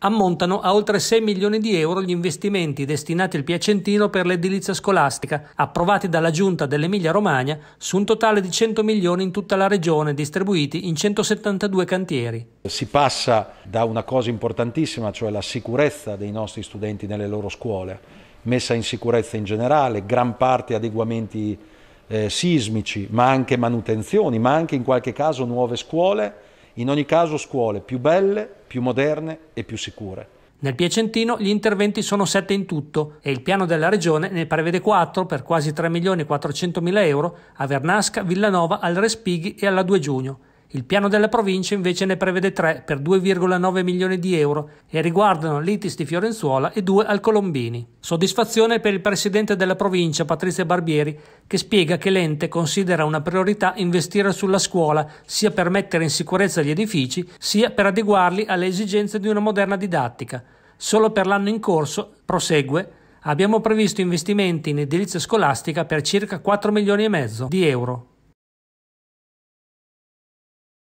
Ammontano a oltre 6 milioni di euro gli investimenti destinati al Piacentino per l'edilizia scolastica, approvati dalla Giunta dell'Emilia-Romagna, su un totale di 100 milioni in tutta la regione, distribuiti in 172 cantieri. Si passa da una cosa importantissima, cioè la sicurezza dei nostri studenti nelle loro scuole, messa in sicurezza in generale, gran parte adeguamenti eh, sismici, ma anche manutenzioni, ma anche in qualche caso nuove scuole in ogni caso scuole più belle, più moderne e più sicure. Nel Piacentino gli interventi sono sette in tutto e il piano della regione ne prevede quattro per quasi 3 milioni e 400 mila euro a Vernasca, Villanova, al Respighi e alla 2 giugno. Il piano della provincia invece ne prevede tre per 2,9 milioni di euro e riguardano l'ITIS di Fiorenzuola e due al Colombini. Soddisfazione per il presidente della provincia Patrizia Barbieri che spiega che l'ente considera una priorità investire sulla scuola sia per mettere in sicurezza gli edifici sia per adeguarli alle esigenze di una moderna didattica. Solo per l'anno in corso, prosegue, abbiamo previsto investimenti in edilizia scolastica per circa 4 milioni e mezzo di euro.